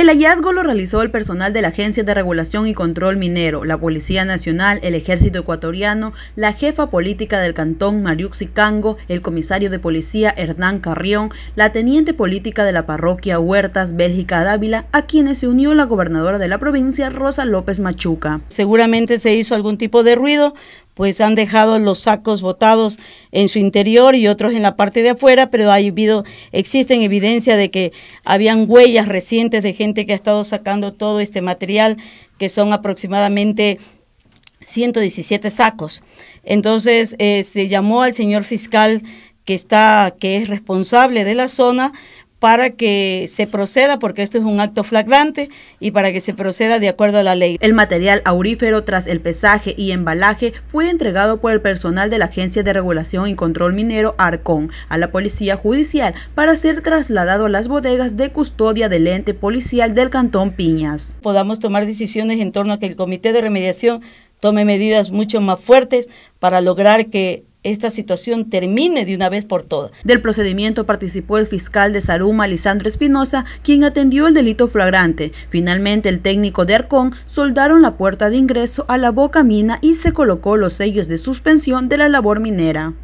El hallazgo lo realizó el personal de la Agencia de Regulación y Control Minero, la Policía Nacional, el Ejército Ecuatoriano, la jefa política del cantón Mariuxi Cango, el comisario de policía Hernán Carrión, la teniente política de la parroquia Huertas, Bélgica Dávila, a quienes se unió la gobernadora de la provincia, Rosa López Machuca. Seguramente se hizo algún tipo de ruido pues han dejado los sacos botados en su interior y otros en la parte de afuera, pero ha habido, existen evidencia de que habían huellas recientes de gente que ha estado sacando todo este material, que son aproximadamente 117 sacos. Entonces eh, se llamó al señor fiscal que está, que es responsable de la zona, para que se proceda, porque esto es un acto flagrante, y para que se proceda de acuerdo a la ley. El material aurífero tras el pesaje y embalaje fue entregado por el personal de la Agencia de Regulación y Control Minero Arcón a la Policía Judicial para ser trasladado a las bodegas de custodia del ente policial del Cantón Piñas. Podamos tomar decisiones en torno a que el Comité de Remediación tome medidas mucho más fuertes para lograr que esta situación termine de una vez por todas. Del procedimiento participó el fiscal de Saruma, Lisandro Espinosa, quien atendió el delito flagrante. Finalmente, el técnico de Arcón soldaron la puerta de ingreso a la boca mina y se colocó los sellos de suspensión de la labor minera.